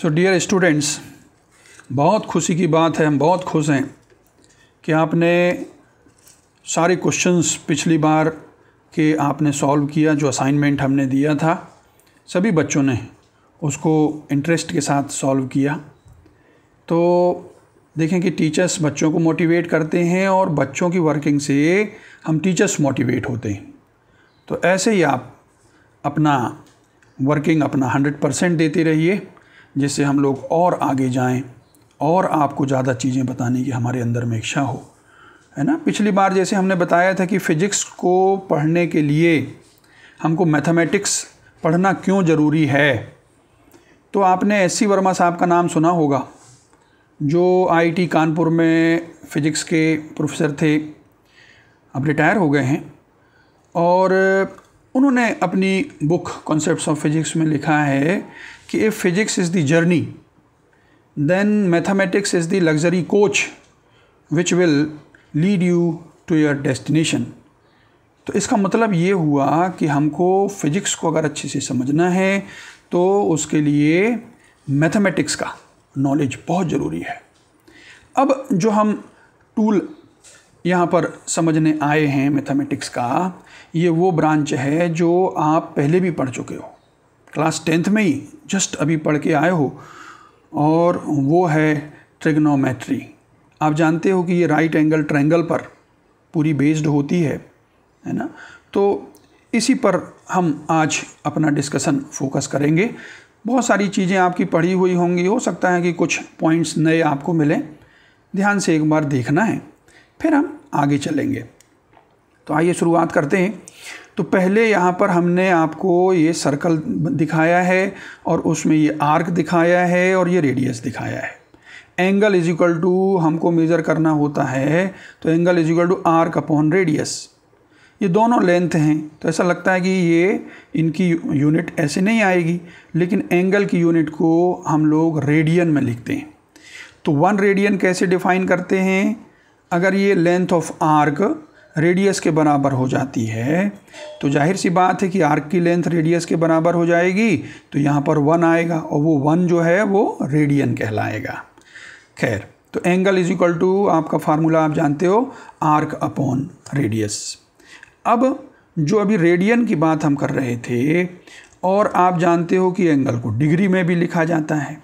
So dear students बहुत खुशी की बात है हम बहुत खुश हैं कि आपने सारे क्वेश्चंस पिछली बार के आपने सॉल्व किया जो असाइनमेंट हमने दिया था सभी बच्चों ने उसको इंटरेस्ट के साथ सॉल्व किया तो देखें कि टीचर्स बच्चों को मोटिवेट करते हैं और बच्चों की वर्किंग से हम टीचर्स मोटिवेट होते हैं तो ऐसे ही आप अपना वर्किंग अपना हंड्रेड परसेंट देते रहिए जिससे हम लोग और आगे जाएं और आपको ज़्यादा चीज़ें बताने की हमारे अंदर में इच्छा हो है ना पिछली बार जैसे हमने बताया था कि फ़िज़िक्स को पढ़ने के लिए हमको मैथमेटिक्स पढ़ना क्यों ज़रूरी है तो आपने एस सी वर्मा साहब का नाम सुना होगा जो आईटी कानपुर में फ़िज़िक्स के प्रोफेसर थे अब रिटायर हो गए हैं और उन्होंने अपनी बुक कॉन्सेप्ट्स ऑफ फिज़िक्स में लिखा है कि if physics is the journey then mathematics is the luxury coach which will lead you to your destination तो इसका मतलब ये हुआ कि हमको फिजिक्स को अगर अच्छे से समझना है तो उसके लिए मैथमेटिक्स का नॉलेज बहुत ज़रूरी है अब जो हम टूल यहाँ पर समझने आए हैं मैथमेटिक्स का ये वो ब्रांच है जो आप पहले भी पढ़ चुके हो क्लास टेंथ में ही जस्ट अभी पढ़ के आए हो और वो है ट्रिग्नोमेट्री आप जानते हो कि ये राइट एंगल ट्रैंगल पर पूरी बेस्ड होती है है ना तो इसी पर हम आज अपना डिस्कशन फोकस करेंगे बहुत सारी चीज़ें आपकी पढ़ी हुई होंगी हो सकता है कि कुछ पॉइंट्स नए आपको मिलें ध्यान से एक बार देखना है फिर हम आगे चलेंगे तो आइए शुरुआत करते हैं तो पहले यहाँ पर हमने आपको ये सर्कल दिखाया है और उसमें ये आर्क दिखाया है और ये रेडियस दिखाया है एंगल इज इक्वल टू हमको मेज़र करना होता है तो angle is equal to arc upon radius ये दोनों लेंथ हैं तो ऐसा लगता है कि ये इनकी यूनिट ऐसे नहीं आएगी लेकिन एंगल की यूनिट को हम लोग रेडियन में लिखते हैं तो वन रेडियन कैसे डिफाइन करते हैं अगर ये लेंथ ऑफ आर्क रेडियस के बराबर हो जाती है तो जाहिर सी बात है कि आर्क की लेंथ रेडियस के बराबर हो जाएगी तो यहाँ पर वन आएगा और वो वन जो है वो रेडियन कहलाएगा खैर तो एंगल इज इक्वल टू आपका फार्मूला आप जानते हो आर्क अपॉन रेडियस अब जो अभी रेडियन की बात हम कर रहे थे और आप जानते हो कि एंगल को डिग्री में भी लिखा जाता है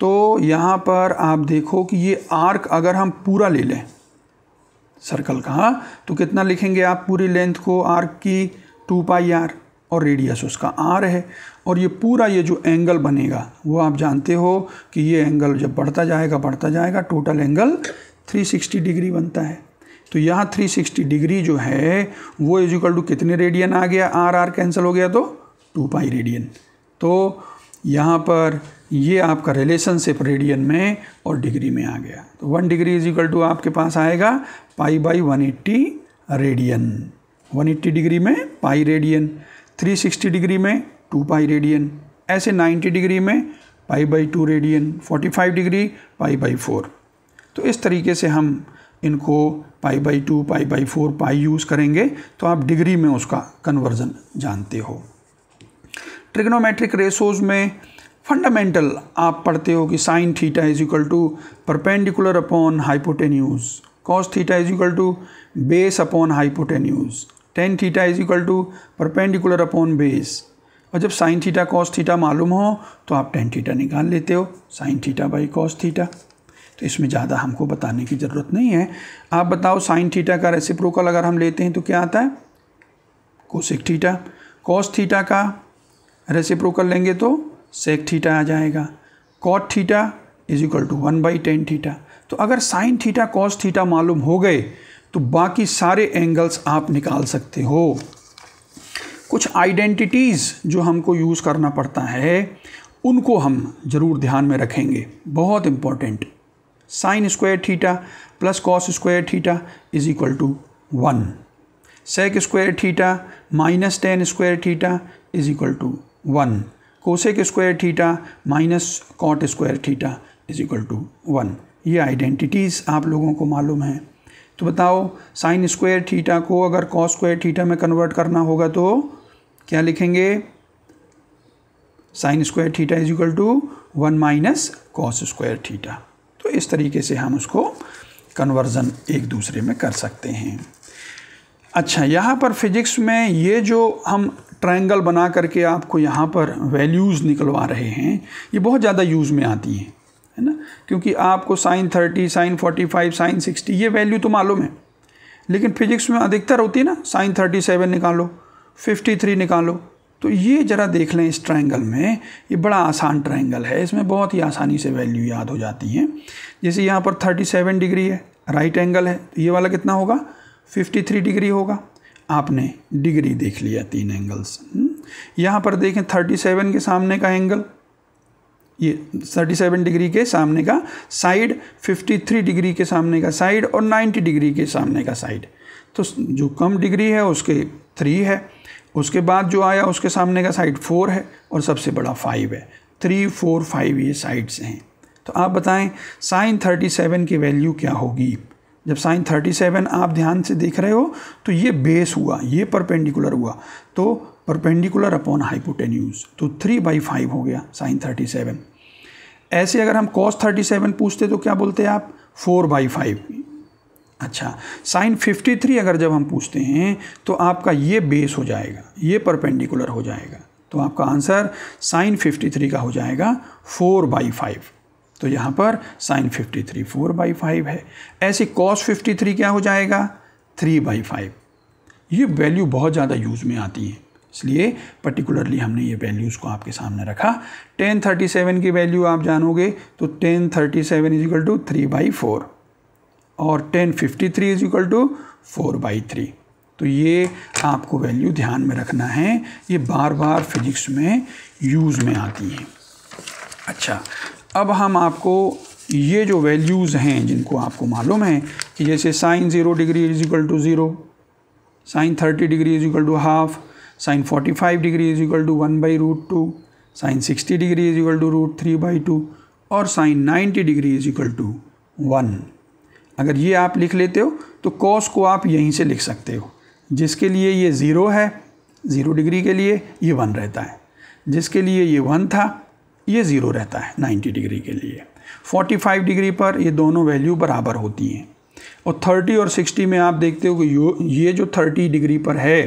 तो यहाँ पर आप देखो कि ये आर्क अगर हम पूरा ले लें सर्कल का हाँ तो कितना लिखेंगे आप पूरी लेंथ को आर की टू पाई आर और रेडियस उसका आर है और ये पूरा ये जो एंगल बनेगा वो आप जानते हो कि ये एंगल जब बढ़ता जाएगा बढ़ता जाएगा टोटल एंगल 360 डिग्री बनता है तो यहाँ 360 डिग्री जो है वो इजिकल टू कितने रेडियन आ गया आर आर कैंसिल हो गया तो टू पाई रेडियन तो यहाँ पर ये आपका रिलेशनशिप रेडियन में और डिग्री में आ गया तो one degree is equal to आपके पास आएगा pi by one eighty radian one eighty degree में pi radian three sixty degree में टू पाई रेडियन ऐसे नाइन्टी डिग्री में pi by two radian forty five degree pi by four तो इस तरीके से हम इनको pi by two pi by four pi use करेंगे तो आप डिग्री में उसका कन्वर्जन जानते हो ट्रिग्नोमेट्रिक रेशोज़ में फंडामेंटल आप पढ़ते हो कि sine theta is equal to perpendicular upon hypotenuse cos theta is equal to base upon hypotenuse tan theta is equal to perpendicular upon base और जब साइन थीटा कॉस थीटा मालूम हो तो आप टेन थीटा निकाल लेते हो sine theta by cos theta तो इसमें ज़्यादा हमको बताने की ज़रूरत नहीं है आप बताओ साइन थीटा का रेसिप्रोकल अगर हम लेते हैं तो क्या आता है कोसिक थीटा कॉस थीटा का रेसिप्रोकल लेंगे तो सेक थीटा आ जाएगा cot theta is equal to one by tan theta तो अगर साइन थीटा कॉस थीटा मालूम हो गए तो बाकी सारे एंगल्स आप निकाल सकते हो कुछ आइडेंटिटीज़ जो हमको यूज़ करना पड़ता है उनको हम ज़रूर ध्यान में रखेंगे बहुत important sine square theta plus cos square theta is equal to one sec square theta minus tan square theta is equal to one cosec square theta minus cot square theta is equal to one ये identities आप लोगों को मालूम है तो बताओ sign square theta को अगर कॉस स्क्वायर थीटा में कन्वर्ट करना होगा तो क्या लिखेंगे sine square theta is equal to one minus cos square theta तो इस तरीके से हम उसको कन्वर्ज़न एक दूसरे में कर सकते हैं अच्छा यहाँ पर फिजिक्स में ये जो हम ट्रायंगल बना करके आपको यहाँ पर वैल्यूज़ निकलवा रहे हैं ये बहुत ज़्यादा यूज़ में आती हैं है ना क्योंकि आपको sine thirty sine forty five sine sixty ये वैल्यू तो मालूम है लेकिन फिजिक्स में अधिकतर होती है ना साइन थर्टी सेवन निकालो फिफ्टी थ्री निकालो तो ये ज़रा देख लें इस ट्राइंगल में ये बड़ा आसान ट्राइंगल है इसमें बहुत ही आसानी से वैल्यू याद हो जाती हैं जैसे यहाँ पर थर्टी सेवन डिग्री है राइट एंगल है तो ये वाला कितना होगा फिफ्टी थ्री डिग्री होगा आपने डिग्री देख लिया तीन एंगल्स हम्म? यहाँ पर देखें थर्टी सेवन के सामने का एंगल ये 37 डिग्री के सामने का साइड 53 डिग्री के सामने का साइड और 90 डिग्री के सामने का साइड तो जो कम डिग्री है उसके थ्री है उसके बाद जो आया उसके सामने का साइड फोर है और सबसे बड़ा फाइव है थ्री फोर फाइव ये साइड्स हैं तो आप बताएं साइन 37 की वैल्यू क्या होगी जब साइन 37 आप ध्यान से देख रहे हो तो ये बेस हुआ ये परपेंडिकुलर हुआ तो परपेंडिकुलर अपॉन हाइपोटेन्यूज तो थ्री बाई फाइव हो गया साइन 37 ऐसे अगर हम कॉस 37 पूछते तो क्या बोलते हैं आप फोर बाई फाइव अच्छा साइन 53 अगर जब हम पूछते हैं तो आपका ये बेस हो जाएगा ये परपेंडिकुलर हो जाएगा तो आपका आंसर साइन 53 का हो जाएगा फोर बाई फाइव तो यहाँ पर sine 53 three four by five है ऐसे कॉस 53 क्या हो जाएगा थ्री बाई फाइव ये वैल्यू बहुत ज़्यादा यूज़ में आती है इसलिए पर्टिकुलरली हमने ये वैल्यूज़ को आपके सामने रखा टेन थर्टी सेवन की वैल्यू आप जानोगे तो tan thirty seven is equal to three by four और tan fifty three is equal to four by three तो ये आपको वैल्यू ध्यान में रखना है ये बार बार फिजिक्स में यूज़ में आती हैं अच्छा अब हम आपको ये जो वैल्यूज़ हैं जिनको आपको मालूम है कि जैसे sine zero degree is equal to zero sine thirty degree is equal to half sine forty five degree is equal to one by root two sine sixty degree is equal to root three by two और sine ninety degree is equal to one अगर ये आप लिख लेते हो तो cos को आप यहीं से लिख सकते हो जिसके लिए ये ज़ीरो है ज़ीरो डिग्री के लिए ये वन रहता है जिसके लिए ये वन था ये ज़ीरो रहता है 90 डिग्री के लिए 45 डिग्री पर ये दोनों वैल्यू बराबर होती हैं और 30 और 60 में आप देखते हो कि ये जो 30 डिग्री पर है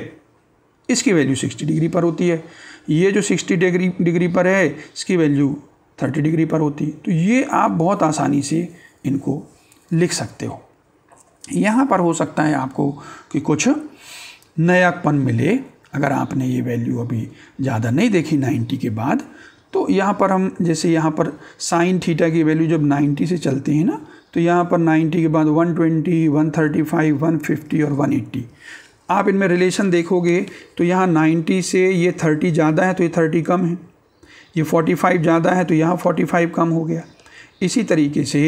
इसकी वैल्यू 60 डिग्री पर होती है ये जो 60 डिग्री डिग्री पर है इसकी वैल्यू 30 डिग्री पर होती है तो ये आप बहुत आसानी से इनको लिख सकते हो यहाँ पर हो सकता है आपको कि कुछ नयापन मिले अगर आपने ये वैल्यू अभी ज़्यादा नहीं देखी 90 के बाद तो यहाँ पर हम जैसे यहाँ पर साइन थीटा की वैल्यू जब 90 से चलते हैं ना तो यहाँ पर 90 के बाद 120, 135, 150 और 180 आप इनमें रिलेशन देखोगे तो यहाँ 90 से ये 30 ज़्यादा है तो ये 30 कम है ये 45 ज़्यादा है तो यहाँ 45 कम हो गया इसी तरीके से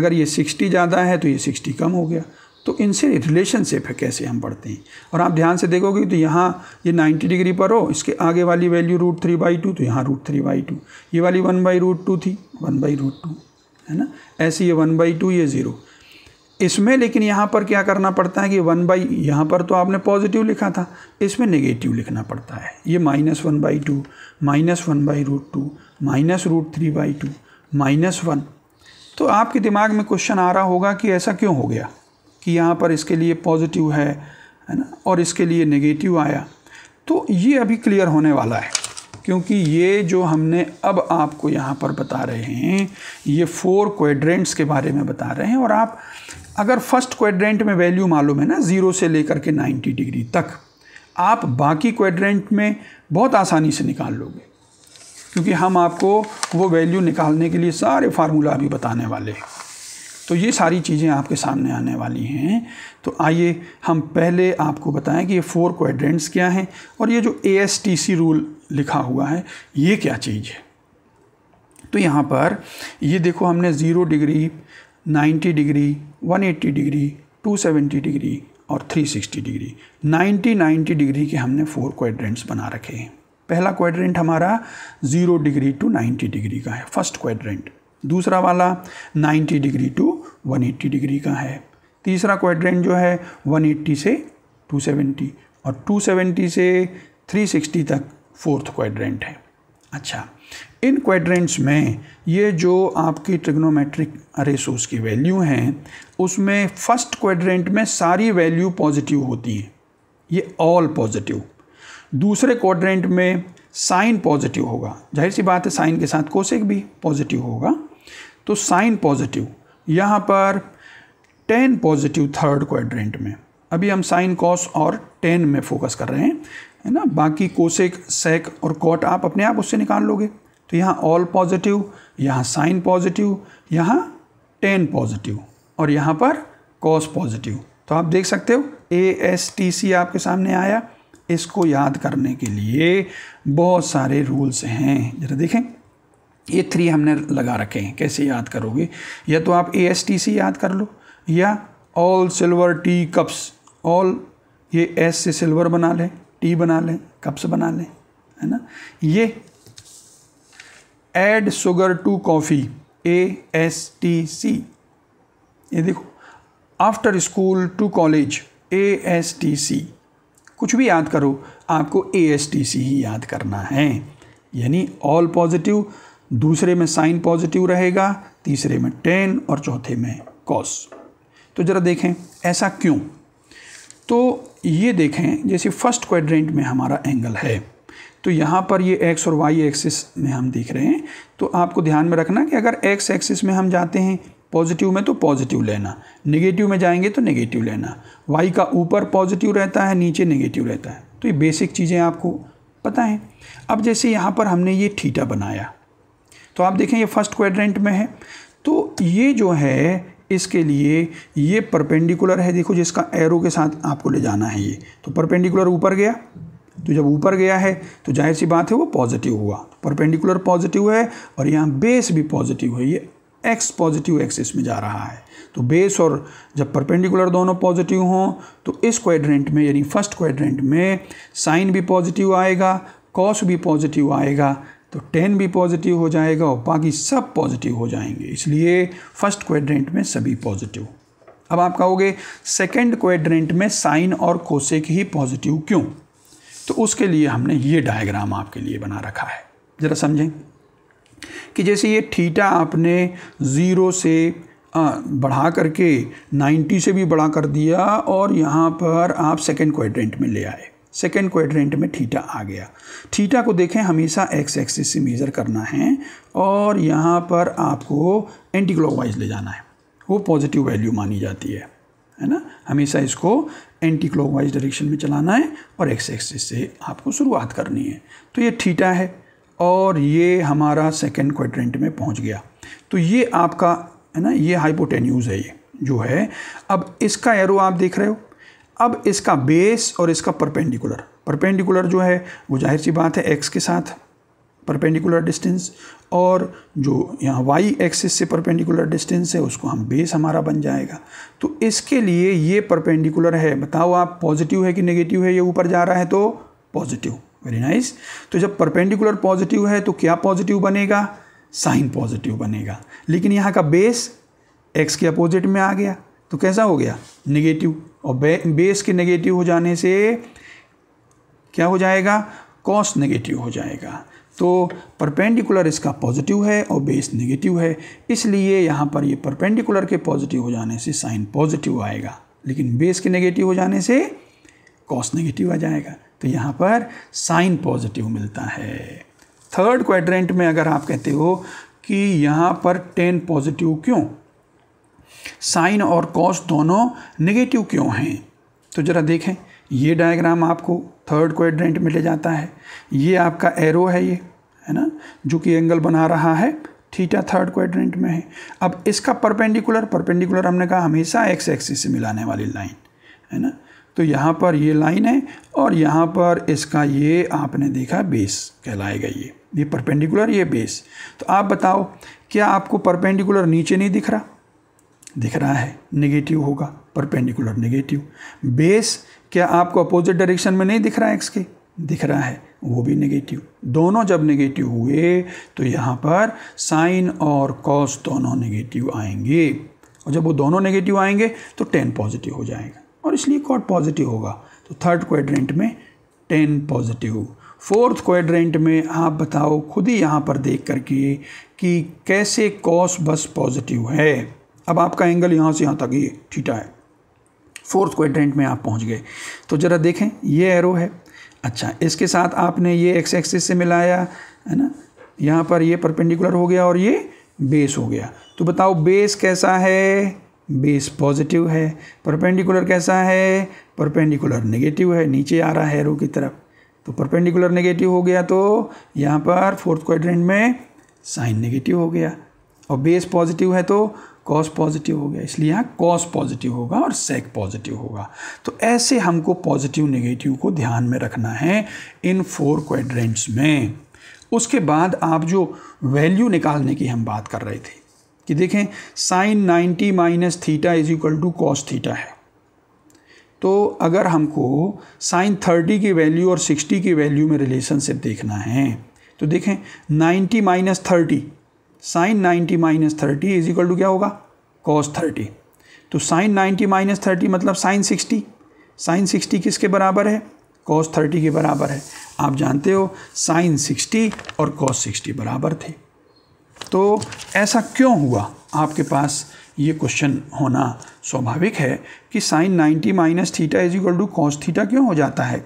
अगर ये 60 ज़्यादा है तो ये 60 कम हो गया तो इनसे रिलेशनशिप है कैसे हम बढ़ते हैं और आप ध्यान से देखोगे तो यहाँ ये 90 डिग्री पर हो इसके आगे वाली value root three by two तो यहाँ रूट थ्री बाई टू ये वाली वन बाई रूट टू थी वन बाई रूट टू है ना ऐसी ये वन बाई टू ये ज़ीरो इसमें लेकिन यहाँ पर क्या करना पड़ता है कि वन बाई यहाँ पर तो आपने पॉजिटिव लिखा था इसमें नेगेटिव लिखना पड़ता है ये minus one by two minus one by root two minus root three by two minus one तो आपके दिमाग में क्वेश्चन आ रहा होगा कि ऐसा क्यों हो गया कि यहाँ पर इसके लिए पॉजिटिव है है ना और इसके लिए नेगेटिव आया तो ये अभी क्लियर होने वाला है क्योंकि ये जो हमने अब आपको यहाँ पर बता रहे हैं ये फोर क्वेड्रेंट्स के बारे में बता रहे हैं और आप अगर फर्स्ट क्वेड्रेंट में वैल्यू मालूम है ना ज़ीरो से लेकर के नाइन्टी डिग्री तक आप बाकी क्वेड्रेंट में बहुत आसानी से निकाल लोगे क्योंकि हम आपको वो वैल्यू निकालने के लिए सारे फार्मूला अभी बताने वाले हैं तो ये सारी चीज़ें आपके सामने आने वाली हैं तो आइए हम पहले आपको बताएं कि ये फोर क्वाड्रेंट्स क्या हैं और ये जो ए रूल लिखा हुआ है ये क्या चीज़ है तो यहाँ पर ये देखो हमने zero degree ninety degree eighty degree seventy degree और 360 डिग्री 90 90 डिग्री के हमने फोर क्वाड्रेंट्स बना रखे हैं पहला क्वाड्रेंट हमारा ज़ीरो डिग्री टू 90 डिग्री का है फर्स्ट क्वाड्रेंट दूसरा वाला 90 डिग्री टू 180 डिग्री का है तीसरा क्वाड्रेंट जो है 180 से 270 और 270 से 360 तक फोर्थ क्वाड्रेंट है अच्छा इन क्वाड्रेंट्स में ये जो आपकी ट्रिग्नोमेट्रिक रेसोर्स की वैल्यू हैं उसमें फर्स्ट क्वाड्रेंट में सारी वैल्यू पॉजिटिव होती हैं ये ऑल पॉजिटिव दूसरे क्वाड्रेंट में साइन पॉजिटिव होगा जाहिर सी बात है साइन के साथ कोसेक भी पॉजिटिव होगा तो साइन पॉजिटिव यहाँ पर टेन पॉजिटिव थर्ड क्वाड्रेंट में अभी हम साइन कॉस और टेन में फोकस कर रहे हैं है ना बाकी कोसेक सेक और कॉट आप अपने आप उससे निकाल लोगे तो यहाँ ऑल पॉजिटिव यहाँ साइन पॉजिटिव यहाँ टेन पॉजिटिव और यहाँ पर कॉस पॉजिटिव तो आप देख सकते हो ए एस टी सी आपके सामने आया इसको याद करने के लिए बहुत सारे रूल्स हैं जरा देखें ये थ्री हमने लगा रखे हैं कैसे याद करोगे या तो आप ए एस टी सी याद कर लो या all silver tea cups all ये एस से सिल्वर बना लें टी बना लें कप्स बना लें है ना ये add sugar to coffee A S T C ये देखो after school to college A S T C कुछ भी याद करो आपको ए एस टी सी ही याद करना है यानी ऑल पॉजिटिव दूसरे में साइन पॉजिटिव रहेगा तीसरे में टेन और चौथे में कॉस तो ज़रा देखें ऐसा क्यों तो ये देखें जैसे फर्स्ट क्वाड्रेंट में हमारा एंगल है तो यहाँ पर ये एक्स और वाई एक्सिस में हम देख रहे हैं तो आपको ध्यान में रखना कि अगर एक्स एक्सिस में हम जाते हैं पॉजिटिव में तो पॉजिटिव लेना नेगेटिव में जाएंगे तो नेगेटिव लेना वाई का ऊपर पॉजिटिव रहता है नीचे नेगेटिव रहता है तो ये बेसिक चीज़ें आपको पता है अब जैसे यहाँ पर हमने ये ठीटा बनाया तो आप देखें ये फर्स्ट क्वाड्रेंट में है तो ये जो है इसके लिए ये परपेंडिकुलर है देखो जिसका एरो के साथ आपको ले जाना है ये तो परपेंडिकुलर ऊपर गया तो जब ऊपर गया है तो जाहिर सी बात है वो पॉजिटिव हुआ परपेंडिकुलर तो पॉजिटिव है और यहाँ बेस भी पॉजिटिव है ये एक्स पॉजिटिव एक्सिस में जा रहा है तो बेस और जब परपेंडिकुलर दोनों पॉजिटिव हों तो इस क्वाड्रेंट में यानी फर्स्ट क्वाड्रेंट में साइन भी पॉजिटिव आएगा कॉस भी पॉजिटिव आएगा तो टेन भी पॉजिटिव हो जाएगा और बाकी सब पॉजिटिव हो जाएंगे इसलिए फर्स्ट क्वेड्रेंट में सभी पॉजिटिव अब आप कहोगे सेकेंड क्वेड्रेंट में साइन और कोसेक ही पॉजिटिव क्यों तो उसके लिए हमने ये डायग्राम आपके लिए बना रखा है ज़रा समझें कि जैसे ये थीटा आपने ज़ीरो से बढ़ा करके 90 से भी बड़ा कर दिया और यहाँ पर आप सेकेंड क्वेड्रेंट में ले आए सेकेंड क्वाड्रेंट में थीटा आ गया थीटा को देखें हमेशा एक्स एक्सिस से मेज़र करना है और यहाँ पर आपको एंटी क्लॉकवाइज ले जाना है वो पॉजिटिव वैल्यू मानी जाती है है ना हमेशा इसको एंटी क्लॉकवाइज डायरेक्शन में चलाना है और एक्स एक्सिस से आपको शुरुआत करनी है तो ये थीटा है और ये हमारा सेकेंड क्वाड्रेंट में पहुँच गया तो ये आपका है ना ये हाइपोटेन्यूज़ है ये जो है अब इसका एरो आप देख रहे हो अब इसका बेस और इसका परपेंडिकुलर परपेंडिकुलर जो है वो जाहिर सी बात है एक्स के साथ परपेंडिकुलर डिस्टेंस और जो यहाँ वाई एक्सिस से परपेंडिकुलर डिस्टेंस है उसको हम बेस हमारा बन जाएगा तो इसके लिए ये परपेंडिकुलर है बताओ आप पॉजिटिव है कि नेगेटिव है ये ऊपर जा रहा है तो पॉजिटिव वेरी नाइस तो जब परपेंडिकुलर पॉजिटिव है तो क्या पॉजिटिव बनेगा साइन पॉजिटिव बनेगा लेकिन यहाँ का बेस एक्स के अपोजिट में आ गया तो कैसा हो गया निगेटिव और बे, बेस के नेगेटिव हो जाने से क्या हो जाएगा कॉस नेगेटिव हो जाएगा तो परपेंडिकुलर इसका पॉजिटिव है और बेस नेगेटिव है इसलिए यहाँ पर ये परपेंडिकुलर के पॉजिटिव हो जाने से साइन पॉजिटिव आएगा लेकिन बेस के नेगेटिव हो जाने से कॉस नेगेटिव आ जाएगा तो यहाँ पर साइन पॉजिटिव मिलता है थर्ड क्वाड्रेंट में अगर आप कहते हो कि यहाँ पर टेन पॉजिटिव क्यों साइन और कॉस दोनों नेगेटिव क्यों हैं तो ज़रा देखें ये डायग्राम आपको थर्ड क्वाड्रेंट में ले जाता है ये आपका एरो है ये है ना जो कि एंगल बना रहा है थीटा थर्ड क्वाड्रेंट में है अब इसका परपेंडिकुलर परपेंडिकुलर हमने कहा हमेशा एक्स एक्सिस से मिलाने वाली लाइन है ना तो यहाँ पर ये लाइन है और यहाँ पर इसका ये आपने देखा बेस कहलाएगा ये ये परपेंडिकुलर ये बेस तो आप बताओ क्या आपको परपेंडिकुलर नीचे नहीं दिख रहा दिख रहा है नेगेटिव होगा परपेंडिकुलर नेगेटिव बेस क्या आपको अपोजिट डायरेक्शन में नहीं दिख रहा है एक्स के दिख रहा है वो भी नेगेटिव दोनों जब नेगेटिव हुए तो यहाँ पर साइन और कॉस दोनों नेगेटिव आएंगे और जब वो दोनों नेगेटिव आएंगे तो टेन पॉजिटिव हो जाएगा और इसलिए कॉट पॉजिटिव होगा तो थर्ड क्वाड्रेंट में टेन पॉजिटिव फोर्थ क्वाड्रेंट में आप बताओ खुद ही यहाँ पर देख करके कि कैसे कॉस बस पॉजिटिव है अब आपका एंगल यहाँ से यहाँ तक ये ठीठा है फोर्थ क्वाड्रेंट में आप पहुँच गए तो ज़रा देखें ये एरो है अच्छा इसके साथ आपने ये एक्स एक्सिस से मिलाया है ना यहाँ पर ये परपेंडिकुलर हो गया और ये बेस हो गया तो बताओ बेस कैसा है बेस पॉजिटिव है परपेंडिकुलर कैसा है परपेंडिकुलर नेगेटिव है नीचे आ रहा है एरो की तरफ तो परपेंडिकुलर नेगेटिव हो गया तो यहाँ पर फोर्थ क्वाड्रेंट में साइन नेगेटिव हो गया और बेस पॉजिटिव है तो कॉस पॉजिटिव हो गया इसलिए यहाँ कॉस पॉजिटिव होगा और सेक पॉजिटिव होगा तो ऐसे हमको पॉजिटिव नेगेटिव को ध्यान में रखना है इन फोर क्वाड्रेंट्स में उसके बाद आप जो वैल्यू निकालने की हम बात कर रहे थे कि देखें sine 90 minus theta is equal to cos theta है तो अगर हमको साइन 30 की वैल्यू और 60 की वैल्यू में रिलेशनशिप देखना है तो देखें 90 minus thirty sine ninety minus thirty is equal to क्या होगा कॉस थर्टी तो साइन नाइन्टी माइनस थर्टी मतलब साइन सिक्सटी साइन सिक्सटी किसके बराबर है कॉस थर्टी के बराबर है आप जानते हो साइन सिक्सटी और कॉस सिक्सटी बराबर थे तो ऐसा क्यों हुआ आपके पास ये क्वेश्चन होना स्वाभाविक है कि sine ninety minus theta is equal to cos theta क्यों हो जाता है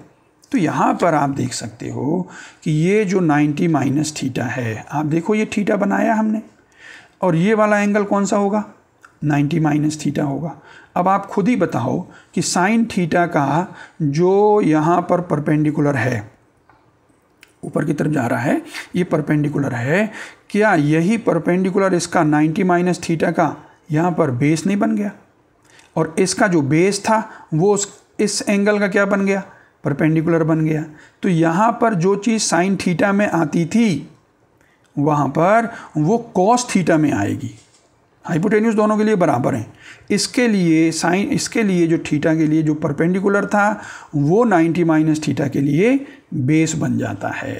तो यहाँ पर आप देख सकते हो कि ये जो 90 माइनस थीटा है आप देखो ये थीटा बनाया हमने और ये वाला एंगल कौन सा होगा 90 माइनस थीटा होगा अब आप खुद ही बताओ कि साइन थीटा का जो यहाँ पर परपेंडिकुलर है ऊपर की तरफ जा रहा है ये परपेंडिकुलर है क्या यही परपेंडिकुलर इसका 90 माइनस थीटा का यहाँ पर बेस नहीं बन गया और इसका जो बेस था वो उस इस एंगल का क्या बन गया परपेंडिकुलर बन गया तो यहाँ पर जो चीज़ साइन थीटा में आती थी वहाँ पर वो कॉस थीटा में आएगी हाइपोटेन्यूज दोनों के लिए बराबर हैं इसके लिए साइन इसके लिए जो थीटा के लिए जो परपेंडिकुलर था वो 90 माइनस थीटा के लिए बेस बन जाता है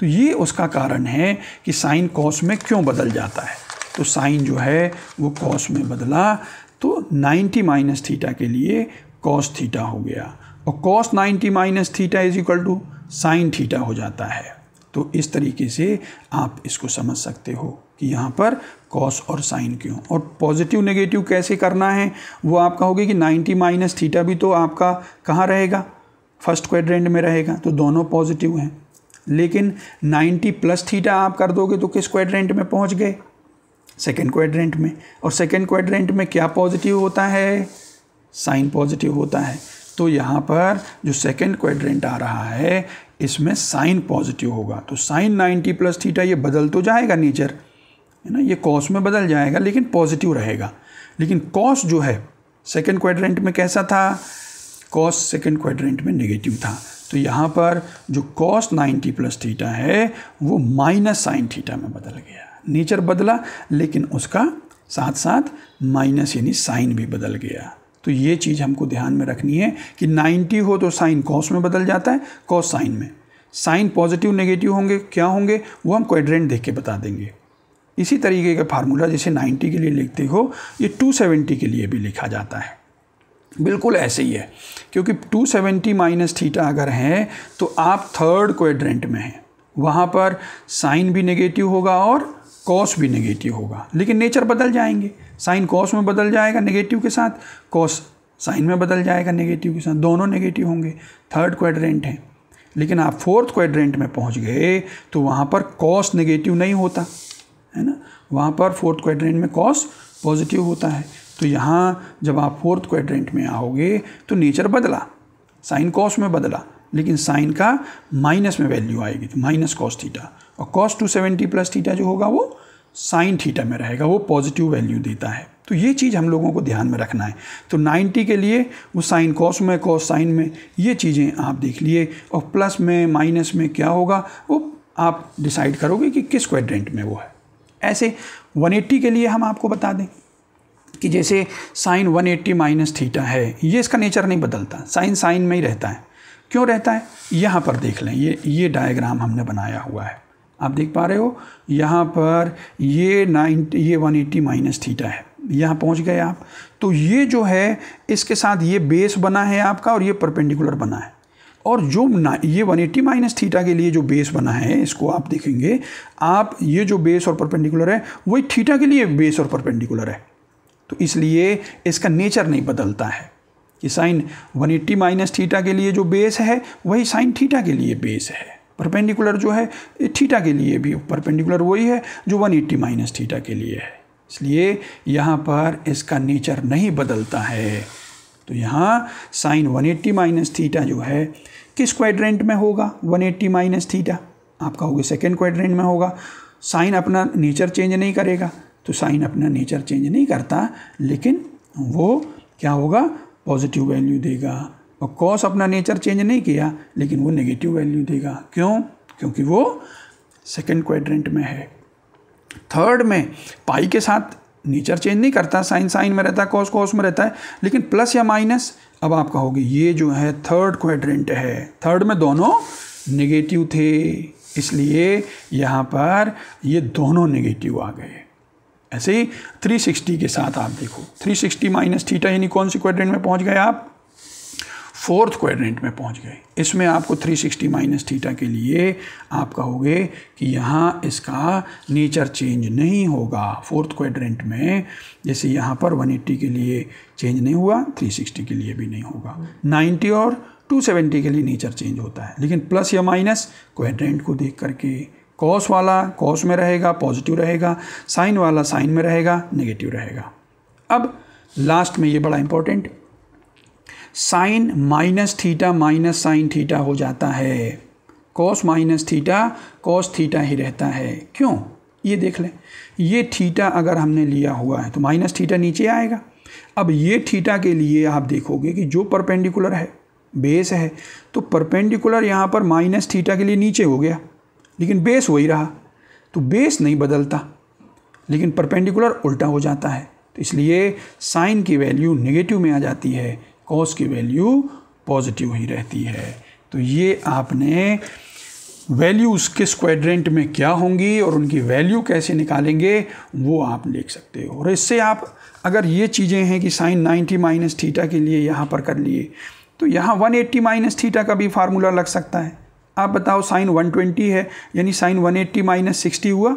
तो ये उसका कारण है कि साइन कॉस में क्यों बदल जाता है तो साइन जो है वो कॉस में बदला तो 90 माइनस थीटा के लिए कॉस थीटा हो गया और cos 90 minus theta is equal to sine theta हो जाता है तो इस तरीके से आप इसको समझ सकते हो कि यहाँ पर कॉस और साइन क्यों और पॉजिटिव नेगेटिव कैसे करना है वो आप कहोगे कि 90 माइनस थीटा भी तो आपका कहाँ रहेगा फर्स्ट क्वेड्रेंट में रहेगा तो दोनों पॉजिटिव हैं लेकिन 90 प्लस थीटा आप कर दोगे तो किस क्वेड्रेंट में पहुँच गए सेकेंड क्वेड्रेंट में और सेकेंड क्वेड्रेंट में क्या पॉजिटिव होता है साइन पॉजिटिव होता है तो यहाँ पर जो सेकेंड क्वाड्रेंट आ रहा है इसमें साइन पॉजिटिव होगा तो साइन 90 प्लस थीटा ये बदल तो जाएगा नेचर है ना ये कॉस में बदल जाएगा लेकिन पॉजिटिव रहेगा लेकिन कॉस जो है सेकेंड क्वाड्रेंट में कैसा था कॉस सेकेंड क्वाड्रेंट में नेगेटिव था तो यहाँ पर जो कॉस 90 प्लस थीटा है वो माइनस साइन थीटा में बदल गया नेचर बदला लेकिन उसका साथ साथ माइनस यानी साइन भी बदल गया तो ये चीज़ हमको ध्यान में रखनी है कि 90 हो तो साइन कॉस में बदल जाता है कॉस साइन में साइन पॉजिटिव नेगेटिव होंगे क्या होंगे वो हम क्वाड्रेंट देख के बता देंगे इसी तरीके का फार्मूला जैसे 90 के लिए लिखते हो ये 270 के लिए भी लिखा जाता है बिल्कुल ऐसे ही है क्योंकि 270 सेवेंटी माइनस थीटा अगर है तो आप थर्ड क्वेड्रेंट में हैं वहाँ पर साइन भी नेगेटिव होगा और कॉस भी नेगेटिव होगा लेकिन नेचर बदल जाएंगे साइन कॉस में बदल जाएगा नेगेटिव के साथ कॉस साइन में बदल जाएगा नेगेटिव के साथ दोनों नेगेटिव होंगे थर्ड क्वाड्रेंट है लेकिन आप फोर्थ क्वाड्रेंट में पहुंच गए तो वहाँ पर कॉस नेगेटिव नहीं होता है ना वहाँ पर फोर्थ क्वाड्रेंट में कॉस पॉजिटिव होता है तो यहाँ जब आप फोर्थ क्वाड्रेंट में आओगे तो नेचर बदला साइन कॉस में बदला लेकिन साइन का माइनस में वैल्यू आएगी तो माइनस कॉस थीटा और cos two seventy plus theta जो होगा वो साइन थीटा में रहेगा वो पॉजिटिव वैल्यू देता है तो ये चीज़ हम लोगों को ध्यान में रखना है तो 90 के लिए वो साइन कॉस में कॉस साइन में ये चीज़ें आप देख लिए और प्लस में माइनस में क्या होगा वो आप डिसाइड करोगे कि किस क्वेड्रेंट में वो है ऐसे 180 के लिए हम आपको बता दें कि जैसे साइन 180 एट्टी माइनस थीटा है ये इसका नेचर नहीं बदलता साइन साइन में ही रहता है क्यों रहता है यहाँ पर देख लें ये ये डायग्राम हमने बनाया हुआ है आप देख पा रहे हो यहाँ पर ये नाइन्टी ये वन एट्टी माइनस थीटा है यहाँ पहुँच गए आप तो ये जो है इसके साथ ये बेस बना है आपका और ये परपेंडिकुलर बना है और जो ना ये वन एट्टी माइनस थीटा के लिए जो बेस बना है इसको आप देखेंगे आप ये जो बेस और परपेंडिकुलर है वही थीटा के लिए बेस और परपेंडिकुलर है तो इसलिए इसका नेचर नहीं बदलता है कि साइन 180 माइनस थीटा के लिए जो बेस है वही साइन थीटा के लिए बेस है परपेंडिकुलर जो है थीटा के लिए भी परपेंडिकुलर वही है जो 180 एट्टी माइनस थीटा के लिए है इसलिए यहाँ पर इसका नेचर नहीं बदलता है तो यहाँ साइन 180 एट्टी माइनस थीटा जो है किस क्वाड्रेंट में होगा 180 एट्टी माइनस थीटा आपका होगा सेकेंड क्वाड्रेंट में होगा साइन अपना नेचर चेंज नहीं करेगा तो साइन अपना नेचर चेंज नहीं करता लेकिन वो क्या होगा पॉजिटिव वैल्यू देगा और कॉस अपना नेचर चेंज नहीं किया लेकिन वो नेगेटिव वैल्यू देगा क्यों क्योंकि वो सेकेंड क्वाड्रेंट में है थर्ड में पाई के साथ नेचर चेंज नहीं करता साइन साइन में रहता है कॉस कॉस में रहता है लेकिन प्लस या माइनस अब आप कहोगे ये जो है थर्ड क्वाड्रेंट है थर्ड में दोनों नेगेटिव थे इसलिए यहाँ पर ये दोनों नेगेटिव आ गए ऐसे ही 360 के साथ आप देखो 360 सिक्सटी माइनस थीटा यानी कौन सी क्वाड्रेंट में पहुँच गए आप फोर्थ क्वाड्रेंट में पहुंच गए इसमें आपको 360 सिक्सटी माइनस थीटा के लिए आप कहोगे कि यहाँ इसका नेचर चेंज नहीं होगा फोर्थ क्वाड्रेंट में जैसे यहाँ पर 180 के लिए चेंज नहीं हुआ 360 के लिए भी नहीं होगा 90 और 270 के लिए नेचर चेंज होता है लेकिन प्लस या माइनस क्वाड्रेंट को देख करके कॉस वाला कॉस में रहेगा पॉजिटिव रहेगा साइन वाला साइन में रहेगा नेगेटिव रहेगा अब लास्ट में ये बड़ा important sine minus theta minus sine theta हो जाता है cos minus theta cos theta ही रहता है क्यों ये देख लें ये थीटा अगर हमने लिया हुआ है तो माइनस थीटा नीचे आएगा अब ये थीटा के लिए आप देखोगे कि जो परपेंडिकुलर है बेस है तो परपेंडिकुलर यहाँ पर माइनस थीटा के लिए नीचे हो गया लेकिन बेस वही रहा तो बेस नहीं बदलता लेकिन परपेंडिकुलर उल्टा हो जाता है तो इसलिए साइन की वैल्यू नेगेटिव में आ जाती है कोस की वैल्यू पॉजिटिव ही रहती है तो ये आपने वैल्यूज़ किस क्वाड्रेंट में क्या होंगी और उनकी वैल्यू कैसे निकालेंगे वो आप लिख सकते हो और इससे आप अगर ये चीज़ें हैं कि साइन 90 माइनस थीटा के लिए यहाँ पर कर लिए तो यहाँ 180 एट्टी माइनस थीटा का भी फार्मूला लग सकता है आप बताओ साइन 120 है यानी साइन 180 एट्टी माइनस सिक्सटी हुआ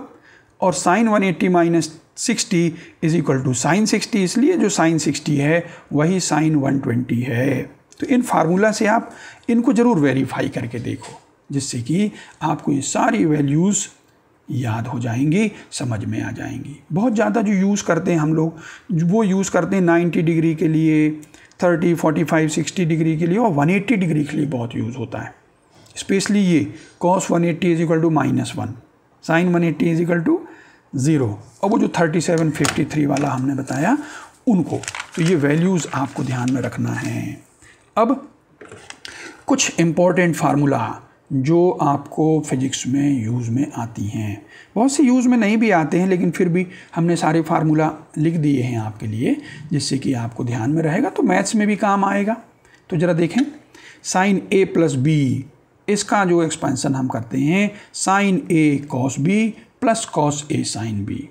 और sine 180 eighty minus 60 is equal to sine 60 इसलिए जो साइन 60 है वही साइन 120 है तो इन फार्मूला से आप इनको ज़रूर वेरीफाई करके देखो जिससे कि आपको ये सारी वैल्यूज़ याद हो जाएंगी समझ में आ जाएंगी बहुत ज़्यादा जो यूज़ करते हैं हम लोग वो यूज़ करते हैं 90 डिग्री के लिए 30, 45, 60 डिग्री के लिए और 180 डिग्री के लिए बहुत यूज़ होता है स्पेशली ये cos 180 eighty is equal to minus one sine one eighty is equal to zero और वो जो थर्टी सेवन फिफ्टी थ्री वाला हमने बताया उनको तो ये वैल्यूज़ आपको ध्यान में रखना है अब कुछ इम्पॉर्टेंट फार्मूला जो आपको फिजिक्स में यूज़ में आती हैं बहुत से यूज़ में नहीं भी आते हैं लेकिन फिर भी हमने सारे फार्मूला लिख दिए हैं आपके लिए जिससे कि आपको ध्यान में रहेगा तो मैथ्स में भी काम आएगा तो ज़रा देखें साइन ए प्लस बी इसका जो एक्सपेंसन हम करते हैं sine A cos B plus cos A sine B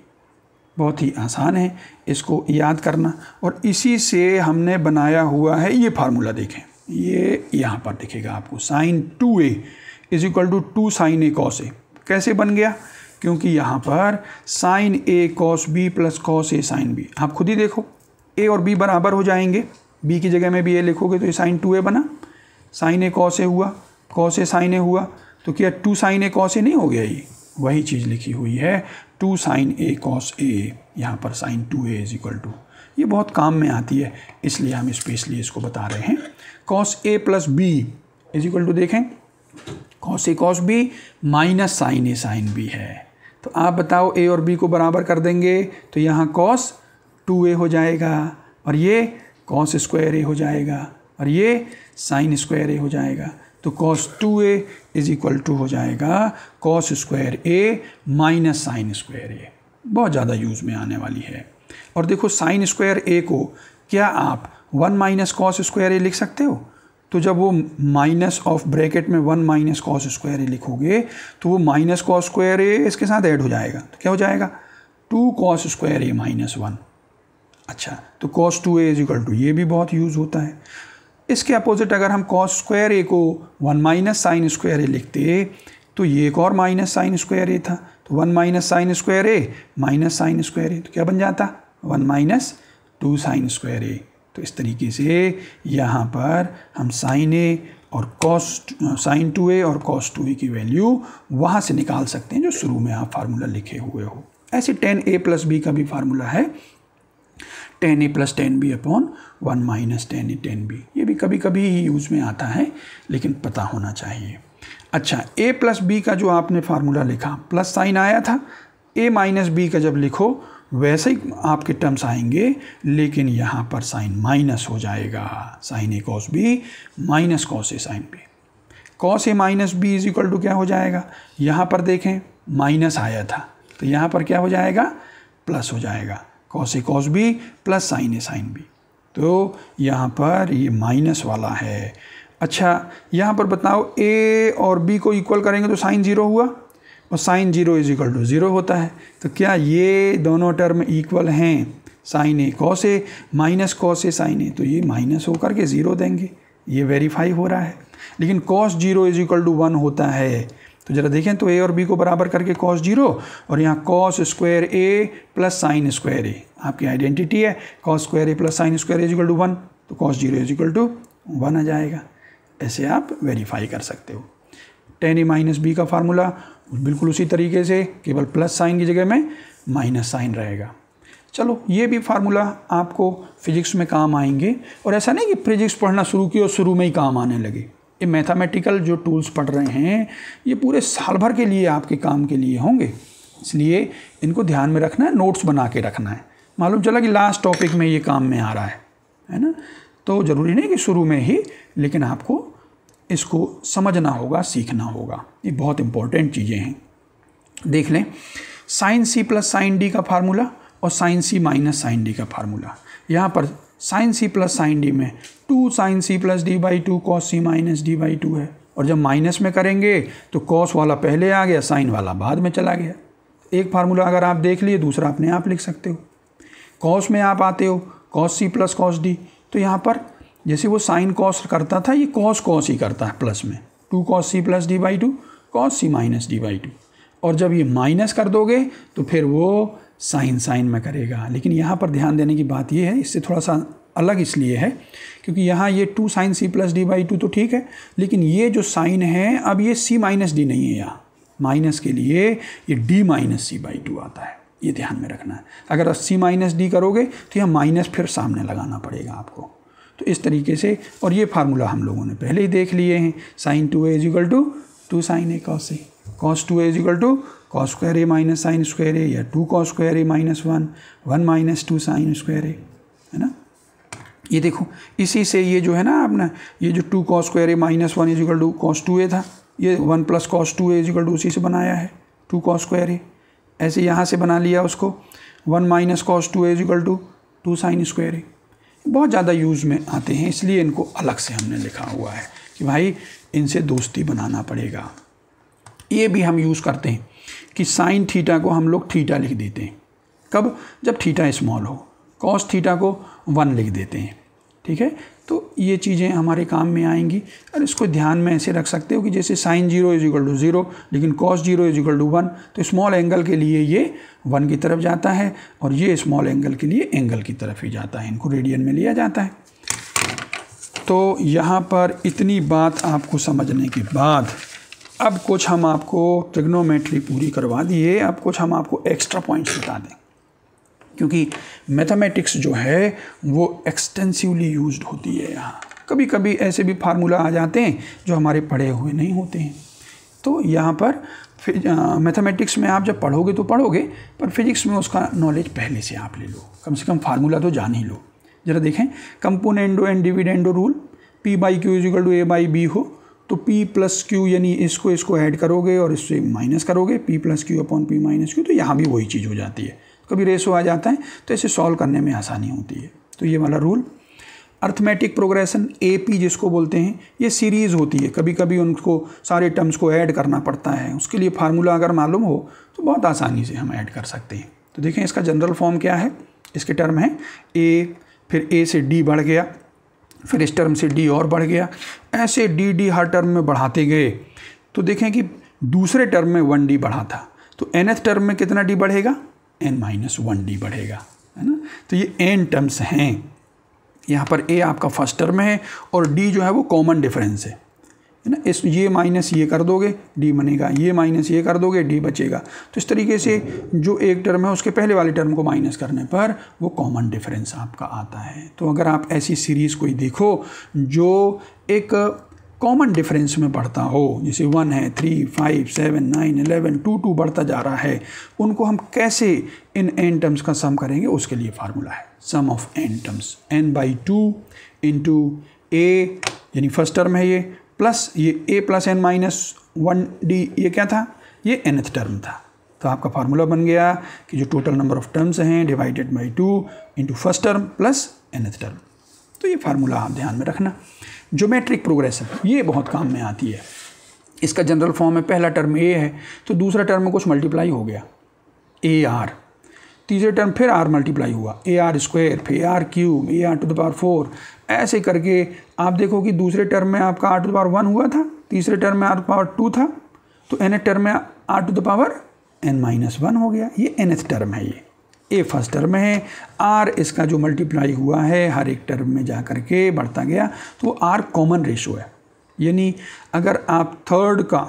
बहुत ही आसान है इसको याद करना और इसी से हमने बनाया हुआ है ये फार्मूला देखें ये यहाँ पर दिखेगा आपको sine two A is equal to two sine A cos A कैसे बन गया क्योंकि यहाँ पर sine A cos B plus cos A sine B आप खुद ही देखो ए और बी बराबर हो जाएंगे बी की जगह में भी ए लिखोगे तो ये साइन टू ए बना साइन ए कॉस ए हुआ कॉस ए साइन ए हुआ तो क्या two sine A cos A नहीं हो गया ये वही चीज़ लिखी हुई है two sine A cos A यहाँ पर sine two A is equal to ये बहुत काम में आती है इसलिए हम स्पेशली इसको बता रहे हैं cos A plus B is equal to देखें cos A cos B minus sine A sine B है तो आप बताओ ए और बी को बराबर कर देंगे तो यहाँ कॉस टू ए हो जाएगा और ये कॉस स्क्वायर ए हो जाएगा और ये साइन स्क्वायर ए हो जाएगा तो cos two A is equal to हो जाएगा cos square A minus sine square A बहुत ज़्यादा यूज़ में आने वाली है और देखो साइन स्क्वायर ए को क्या आप one minus cos square A लिख सकते हो तो जब वो माइनस ऑफ ब्रैकेट में one minus cos square A लिखोगे तो वो माइनस कॉस स्क्वायर ए इसके साथ ऐड हो जाएगा तो क्या हो जाएगा two cos square A minus one अच्छा तो cos two A is equal to ये भी बहुत यूज़ होता है इसके अपोजिट अगर हम कॉस स्क्वायर ए को one minus sine square A लिखते तो ये एक और माइनस साइन स्क्वायर ए था तो one minus sine square A minus sine square A तो क्या बन जाता one minus two sine square A तो इस तरीके से यहाँ पर हम साइन ए और कॉस साइन टू ए और कॉस टू ए की वैल्यू वहाँ से निकाल सकते हैं जो शुरू में आप फार्मूला लिखे हुए हो ऐसे टेन ए प्लस बी का भी फार्मूला है tan A plus tan B upon one minus tan A tan B ये भी कभी कभी यूज़ में आता है लेकिन पता होना चाहिए अच्छा ए प्लस बी का जो आपने फार्मूला लिखा प्लस साइन आया था ए माइनस बी का जब लिखो वैसे ही आपके टर्म्स आएंगे लेकिन यहाँ पर साइन माइनस हो जाएगा sine A cos B minus cos A sine B cos A minus B is equal to क्या हो जाएगा यहाँ पर देखें माइनस आया था तो यहाँ पर क्या हो जाएगा प्लस हो जाएगा cos A cos B plus sine A sine B तो यहाँ पर ये माइनस वाला है अच्छा यहाँ पर बताओ ए और बी को इक्वल करेंगे तो साइन ज़ीरो हुआ और sine zero is equal to zero होता है तो क्या ये दोनों टर्म इक्वल हैं sine A cos A minus cos A sine A तो ये माइनस होकर के ज़ीरो देंगे ये वेरीफाई हो रहा है लेकिन cos zero is equal to one होता है तो ज़रा देखें तो ए और बी को बराबर करके कॉस जीरो और यहाँ cos square A plus sine square A आपकी आइडेंटिटी है cos square A plus sine square is equal to one तो cos zero is equal to one आ जाएगा ऐसे आप वेरीफाई कर सकते हो टेन ए माइनस बी का फार्मूला बिल्कुल उसी तरीके से केवल प्लस साइन की जगह में माइनस साइन रहेगा चलो ये भी फार्मूला आपको फिजिक्स में काम आएंगे और ऐसा नहीं कि फिजिक्स पढ़ना शुरू किया और शुरू में ही काम आने लगे ये मैथमेटिकल जो टूल्स पढ़ रहे हैं ये पूरे साल भर के लिए आपके काम के लिए होंगे इसलिए इनको ध्यान में रखना है नोट्स बना के रखना है मालूम चला कि लास्ट टॉपिक में ये काम में आ रहा है है ना तो ज़रूरी नहीं कि शुरू में ही लेकिन आपको इसको समझना होगा सीखना होगा ये बहुत इंपॉर्टेंट चीज़ें हैं देख लें sine C plus sine D का फार्मूला और sine C minus sine D का फार्मूला यहाँ पर sine C plus sine D में two sine C plus D by two cos C minus D by two है और जब माइनस में करेंगे तो कॉस वाला पहले आ गया साइन वाला बाद में चला गया एक फार्मूला अगर आप देख लिए दूसरा अपने आप लिख सकते हो कॉस में आप आते हो cos C plus cos D तो यहाँ पर जैसे वो साइन कॉस करता था ये कॉस कॉस ही करता है प्लस में two cos C plus D by two cos C minus D by two और जब ये माइनस कर दोगे तो फिर वो साइन साइन में करेगा लेकिन यहाँ पर ध्यान देने की बात यह है इससे थोड़ा सा अलग इसलिए है क्योंकि यहाँ ये two sine C plus D by two तो ठीक है लेकिन ये जो साइन है अब ये सी माइनस डी नहीं है यहाँ माइनस के लिए ये D minus C by two आता है ये ध्यान में रखना है अगर सी माइनस डी करोगे तो यहाँ माइनस फिर सामने लगाना पड़ेगा आपको तो इस तरीके से और ये फार्मूला हम लोगों ने पहले ही देख लिए हैं sine two A is equal to two sine A cos A cos two A is equal to cos square A minus sine square A या two cos square A minus one one minus two sine square A है ना ये देखो इसी से ये जो है ना आपने ये जो two cos square A minus one is equal to cos two A था ये one plus cos two A is equal to उसी से बनाया है टू कॉस स्क्वायर ए ऐसे यहाँ से बना लिया उसको one minus cos two A to two sine square A बहुत ज़्यादा यूज़ में आते हैं इसलिए इनको अलग से हमने लिखा हुआ है कि भाई इनसे दोस्ती बनाना पड़ेगा ये भी हम यूज़ करते हैं कि साइन थीटा को हम लोग थीटा लिख देते हैं कब जब थीटा स्मॉल हो कॉस थीटा को वन लिख देते हैं ठीक है तो ये चीज़ें हमारे काम में आएंगी और इसको ध्यान में ऐसे रख सकते हो कि जैसे sine zero is equal to zero लेकिन cos zero is equal to one तो स्मॉल एंगल के लिए ये वन की तरफ जाता है और ये स्मॉल एंगल के लिए एंगल की तरफ ही जाता है इनको रेडियन में लिया जाता है तो यहाँ पर इतनी बात आपको समझने के बाद अब कुछ हम आपको ट्रिग्नोमेट्री पूरी करवा दिए अब कुछ हम आपको एक्स्ट्रा पॉइंट्स बता दें क्योंकि मैथमेटिक्स जो है वो एक्सटेंसिवली यूज होती है यहाँ कभी कभी ऐसे भी फार्मूला आ जाते हैं जो हमारे पढ़े हुए नहीं होते हैं तो यहाँ पर मैथमेटिक्स में आप जब पढ़ोगे तो पढ़ोगे पर फिजिक्स में उसका नॉलेज पहले से आप ले लो कम से कम फार्मूला तो जान ही लो ज़रा देखें componendo and dividendo rule P by Q is equal to A by B हो तो p प्लस क्यू यानी इसको इसको ऐड करोगे और इससे माइनस करोगे p plus Q upon P minus Q तो यहाँ भी वही चीज़ हो जाती है कभी रेसो आ जाता है तो इसे सॉल्व करने में आसानी होती है तो ये वाला rule arithmetic progression A P जिसको बोलते हैं ये सीरीज़ होती है कभी कभी उनको सारे टर्म्स को ऐड करना पड़ता है उसके लिए फार्मूला अगर मालूम हो तो बहुत आसानी से हम ऐड कर सकते हैं तो देखें इसका जनरल फॉर्म क्या है इसके टर्म है ए फिर ए से डी बढ़ गया फिर इस टर्म से डी और बढ़ गया ऐसे डी डी हर टर्म में बढ़ाते गए तो देखें कि दूसरे टर्म में वन डी बढ़ा था तो एन एथ टर्म में कितना डी बढ़ेगा एन माइनस वन डी बढ़ेगा है ना तो ये एन टर्म्स हैं यहाँ पर ए आपका फर्स्ट टर्म है और डी जो है वो कॉमन डिफरेंस है है ना इस ये माइनस ये कर दोगे डी बनेगा ये माइनस ये कर दोगे डी बचेगा तो इस तरीके से जो एक टर्म है उसके पहले वाले टर्म को माइनस करने पर वो कॉमन डिफरेंस आपका आता है तो अगर आप ऐसी सीरीज़ कोई देखो जो एक कॉमन डिफरेंस में बढ़ता हो जैसे वन है three five seven nine eleven two two बढ़ता जा रहा है उनको हम कैसे इन एन टर्म्स का सम करेंगे उसके लिए फार्मूला है sum of N terms N by two into A यानी फर्स्ट टर्म है ये प्लस ये A plus N minus one D ये क्या था ये एनथ टर्म था तो आपका फार्मूला बन गया कि जो टोटल नंबर ऑफ टर्म्स हैं divided by two into first term plus nth term तो ये फार्मूला आप ध्यान में रखना ज्योमेट्रिक प्रोग्रेस ये बहुत काम में आती है इसका जनरल फॉर्म है पहला टर्म ए है तो दूसरा टर्म में कुछ मल्टीप्लाई हो गया ए आर तीसरे टर्म फिर आर मल्टीप्लाई हुआ ए आर स्क्वायर फिर A R cube A R to the power four ऐसे करके आप देखो कि दूसरे टर्म में आपका R to the power one हुआ था तीसरे टर्म में आर टू पावर टू था तो एन टर्म में R to the power N minus one हो गया ये एन टर्म है ये ए फर्स्ट टर्म है आर इसका जो मल्टीप्लाई हुआ है हर एक टर्म में जा कर के बढ़ता गया तो वो आर कॉमन रेशो है यानी अगर आप थर्ड का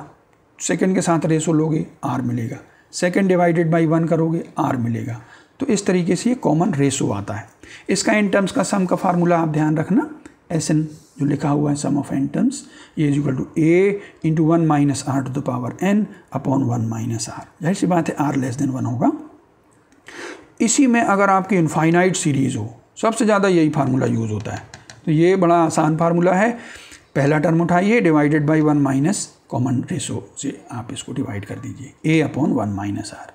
सेकेंड के साथ रेशो लोगे आर मिलेगा सेकेंड डिवाइडेड बाई वन करोगे आर मिलेगा तो इस तरीके से ये कॉमन रेशो आता है इसका इन टर्म्स का सम का फार्मूला आप ध्यान रखना एस एन जो लिखा हुआ है सम ऑफ एन टर्म्स ये is equal to A into one minus R to the power N upon one minus R जाहिर सी बात है आर लेस देन वन होगा इसी में अगर आपकी इनफाइनाइट सीरीज़ हो सबसे ज़्यादा यही फार्मूला यूज़ होता है तो ये बड़ा आसान फार्मूला है पहला टर्म उठाइए divided by one minus common ratio से आप इसको डिवाइड कर दीजिए A upon one minus R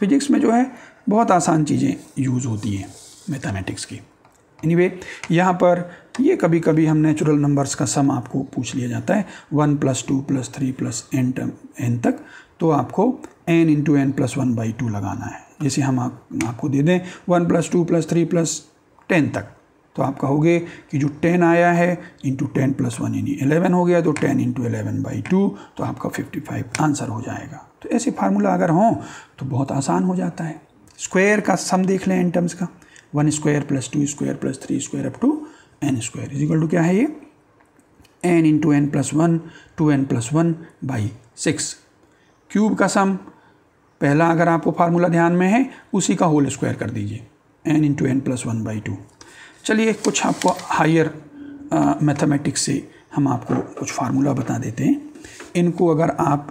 physics में जो है बहुत आसान चीज़ें यूज़ होती हैं मैथमेटिक्स की एनीवे anyway, यहाँ पर ये कभी कभी हम नेचुरल नंबर्स का सम आपको पूछ लिया जाता है one plus two plus three plus N term N तक तो आपको N into N plus one by two लगाना है जैसे हम आप, आपको दे दें one plus two plus three plus ten तक तो आप कहोगे कि जो टेन आया है इंटू टेन प्लस वन यानी एलेवन हो गया तो ten into eleven by two तो आपका फिफ्टी फाइव आंसर हो जाएगा तो ऐसे फार्मूला अगर हों तो बहुत आसान हो जाता है स्क्वायर का सम देख लें इन टर्म्स का one square plus two square plus three square up to N square is equal to क्या है ये N into N plus one two N plus one by six cube का सम पहला अगर आपको फार्मूला ध्यान में है उसी का होल स्क्वायर कर दीजिए N into N plus one by two चलिए कुछ आपको हायर मैथमेटिक्स से हम आपको कुछ फार्मूला बता देते हैं इनको अगर आप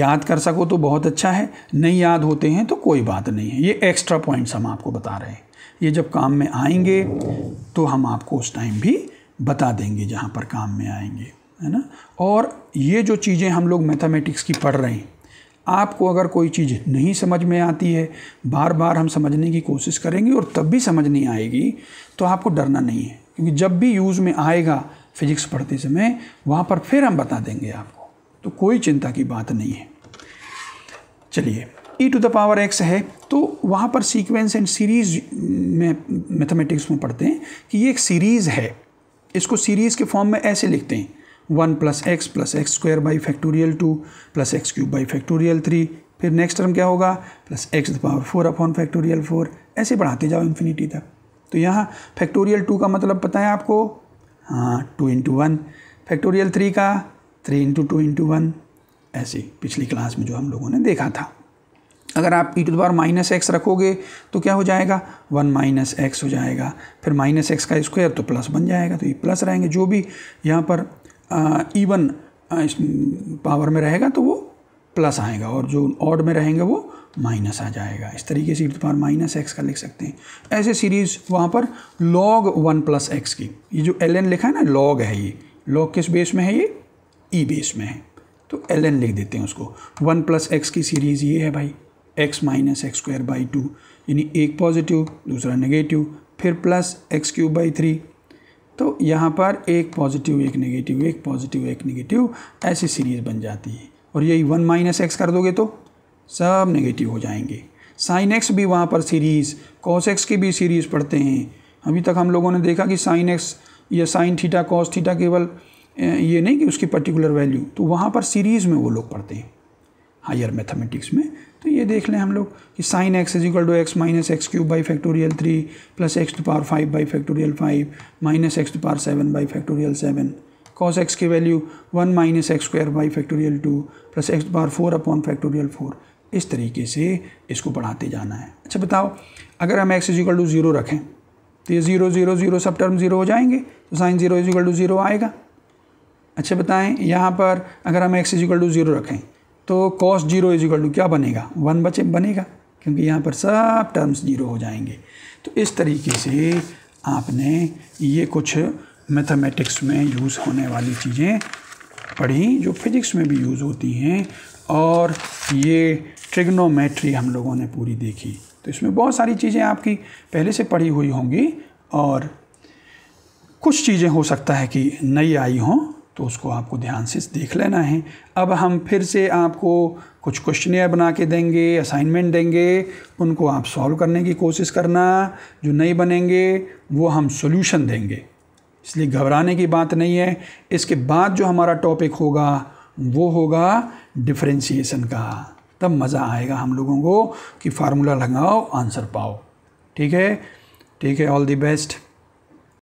याद कर सको तो बहुत अच्छा है नहीं याद होते हैं तो कोई बात नहीं है ये एक्स्ट्रा पॉइंट्स हम आपको बता रहे हैं ये जब काम में आएंगे तो हम आपको उस टाइम भी बता देंगे जहाँ पर काम में आएंगे है ना और ये जो चीज़ें हम लोग मैथमेटिक्स की पढ़ रहे हैं आपको अगर कोई चीज़ नहीं समझ में आती है बार बार हम समझने की कोशिश करेंगे और तब भी समझ नहीं आएगी तो आपको डरना नहीं है क्योंकि जब भी यूज़ में आएगा फिजिक्स पढ़ते समय वहाँ पर फिर हम बता देंगे आपको तो कोई चिंता की बात नहीं है चलिए E to the power X है तो वहाँ पर सीक्वेंस एंड सीरीज़ में मैथमेटिक्स में पढ़ते हैं कि ये एक सीरीज़ है इसको सीरीज़ के फॉर्म में ऐसे लिखते हैं one plus X plus X square by factorial two plus X cube by factorial three फिर नेक्स्ट टर्म क्या होगा plus X the power four upon factorial four ऐसे बढ़ाते जाओ इन्फिनिटी तक तो यहाँ फैक्टोरियल टू का मतलब पता है आपको हाँ two into one factorial three का three into two into one ऐसे पिछली क्लास में जो हम लोगों ने देखा था अगर आप ई टू दार माइनस एक्स रखोगे तो क्या हो जाएगा वन माइनस एक्स हो जाएगा फिर माइनस एक्स का स्क्वायर तो प्लस बन जाएगा तो ये प्लस रहेंगे जो भी यहाँ पर ईवन पावर में रहेगा तो वो प्लस आएगा और जो ऑड में रहेंगे वो माइनस आ जाएगा इस तरीके से इतफार माइनस एक्स का लिख सकते हैं ऐसे सीरीज़ वहाँ पर लॉग वन प्लस एक्स की ये जो एल एन लिखा है ना लॉग है ये लॉग किस बेस में है ये ई e बेस में है तो एल एन लिख देते हैं उसको वन प्लस एक्स की सीरीज़ ये है भाई X minus X square by two यानी एक पॉजिटिव दूसरा नेगेटिव फिर plus X cube by three तो यहाँ पर एक पॉजिटिव एक नेगेटिव एक पॉजिटिव एक नेगेटिव ऐसी सीरीज़ बन जाती है और यही वन माइनस एक्स कर दोगे तो सब नेगेटिव हो जाएंगे साइन एक्स भी वहाँ पर सीरीज़ कॉस एक्स की भी सीरीज़ पढ़ते हैं अभी तक हम लोगों ने देखा कि साइन एक्स या साइन थीटा कॉस थीटा केवल ये नहीं कि उसकी पर्टिकुलर वैल्यू तो वहाँ पर सीरीज़ में वो लोग पढ़ते हैं हायर मैथमेटिक्स में तो ये देख लें हम लोग कि sine X is equal to X minus X cube by factorial three plus X to power five by factorial five minus X to power seven by factorial seven cos X की value one minus X square by factorial two plus X power four upon factorial four इस तरीके से इसको बढ़ाते जाना है अच्छा बताओ अगर हम एक्स इजिकल टू ज़ीरो रखें तो ये ज़ीरो ज़ीरो ज़ीरो सब टर्म ज़ीरो हो जाएंगे तो sine zero is equal to zero आएगा अच्छा बताएं यहाँ पर अगर हम एक्स इजिकल टू ज़ीरो रखें तो कॉस जीरो इक्वल टू क्या बनेगा वन बचे बनेगा क्योंकि यहाँ पर सब टर्म्स जीरो हो जाएंगे तो इस तरीके से आपने ये कुछ मैथमेटिक्स में यूज़ होने वाली चीज़ें पढ़ी जो फिज़िक्स में भी यूज़ होती हैं और ये ट्रिग्नोमेट्री हम लोगों ने पूरी देखी तो इसमें बहुत सारी चीज़ें आपकी पहले से पढ़ी हुई होंगी और कुछ चीज़ें हो सकता है कि नई आई हों तो उसको आपको ध्यान से देख लेना है अब हम फिर से आपको कुछ क्वेश्चनियर बना के देंगे असाइनमेंट देंगे उनको आप सॉल्व करने की कोशिश करना जो नहीं बनेंगे वो हम सोल्यूशन देंगे इसलिए घबराने की बात नहीं है इसके बाद जो हमारा टॉपिक होगा वो होगा डिफ्रेंसीसन का तब मज़ा आएगा हम लोगों को कि फार्मूला लगाओ आंसर पाओ ठीक है ठीक है ऑल दी बेस्ट